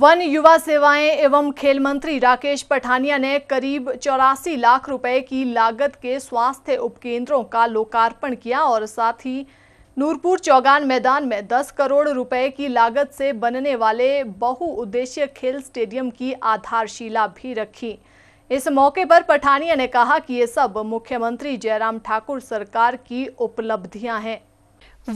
one युवा सेवाएं एवं खेल मंत्री राकेश पठानिया ने करीब चौरासी लाख रुपए की लागत के स्वास्थ्य उपकेंद्रों का लोकार्पण किया और साथ ही नूरपुर चौगान मैदान में 10 करोड़ रुपए की लागत से बनने वाले बहुउद्देश्य खेल स्टेडियम की आधारशिला भी रखी इस मौके पर पठानिया ने कहा कि ये सब मुख्यमंत्री जयराम ठाकुर सरकार की उपलब्धियां हैं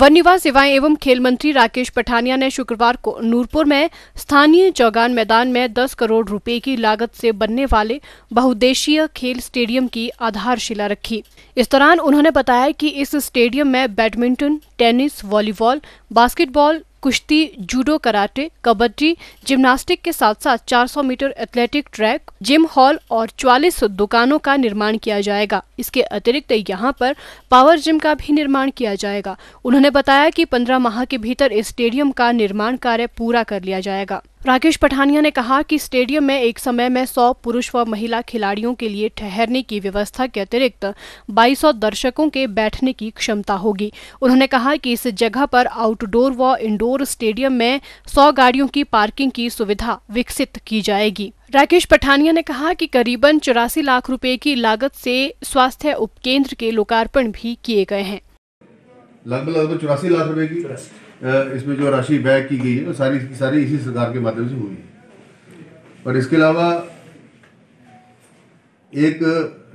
वन निवास सेवाएं एवं खेल मंत्री राकेश पठानिया ने शुक्रवार को नूरपुर में स्थानीय चौगान मैदान में 10 करोड़ रुपए की लागत से बनने वाले बहुउद्देशीय खेल स्टेडियम की आधारशिला रखी इस दौरान उन्होंने बताया कि इस स्टेडियम में बैडमिंटन टेनिस वॉलीबॉल बास्केटबॉल कुश्ती जूडो कराटे कबड्डी जिम्नास्टिक के साथ साथ 400 metre athletic track gym hall और 44 दुकानों का निर्माण किया जाएगा इसके अतिरिक्त यहाँ पर पावर जिम का भी निर्माण किया जाएगा उन्होंने बताया कि पंद्रह माह के भीतर इस स्टेडियम का निर्माण कार्य पूरा कर लिया जाएगा राकेश पठानिया ने कहा कि स्टेडियम में एक समय में 100 पुरुष व महिला खिलाड़ियों के लिए ठहरने की व्यवस्था के अतिरिक्त 2200 दर्शकों के बैठने की क्षमता होगी उन्होंने कहा कि इस जगह पर आउटडोर व इंडोर स्टेडियम में 100 गाड़ियों की पार्किंग की सुविधा विकसित की जाएगी राकेश पठानिया ने कहा कि करीबन चौरासी लाख रुपए की लागत से स्वास्थ्य उपकेंद्र के लोकार्पण भी किए गए हैं लगभग लगभग चौरासी लाख रुपए की इसमें जो राशि व्यय की गई है वो सारी की सारी इसी सरकार के माध्यम से हुई है और इसके अलावा एक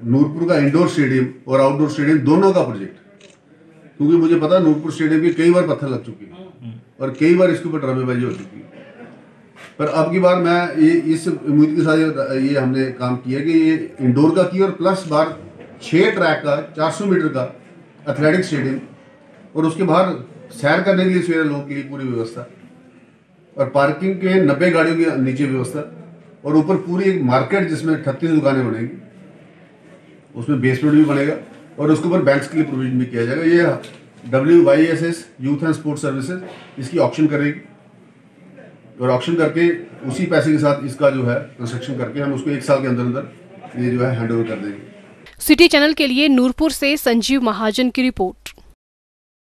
नूरपुर का इंडोर स्टेडियम और आउटडोर स्टेडियम दोनों का प्रोजेक्ट क्योंकि मुझे पता नूरपुर स्टेडियम की कई बार पत्थर लग चुके हैं और कई बार इसके ऊपर ड्रामेबाजी हो चुकी है पर अब की बार मैं ये इस उम्मीद के साथ ये हमने काम किया कि ये इंडोर का किया और प्लस बार छः ट्रैक का 400 मीटर का एथलेटिक स्टेडियम और उसके बाहर सैर करने के लिए सवेरे लोगों के लिए पूरी व्यवस्था और पार्किंग के नब्बे गाड़ियों के नीचे व्यवस्था और ऊपर पूरी एक मार्केट जिसमें अठतीस दुकानें बनेगी उसमें बेसमेंट भी बनेगा और उसके ऊपर बैंक्स के लिए प्रोविजन भी किया जाएगा ये W Y S S youth and sports services इसकी ऑप्शन करेगी और ऑप्शन करके उसी पैसे के साथ इसका जो है कंस्ट्रक्शन करके हम उसको एक साल के अंदर अंदर ये जो है हैंड ओवर कर देंगे सिटी चैनल के लिए नूरपुर से संजीव महाजन की रिपोर्ट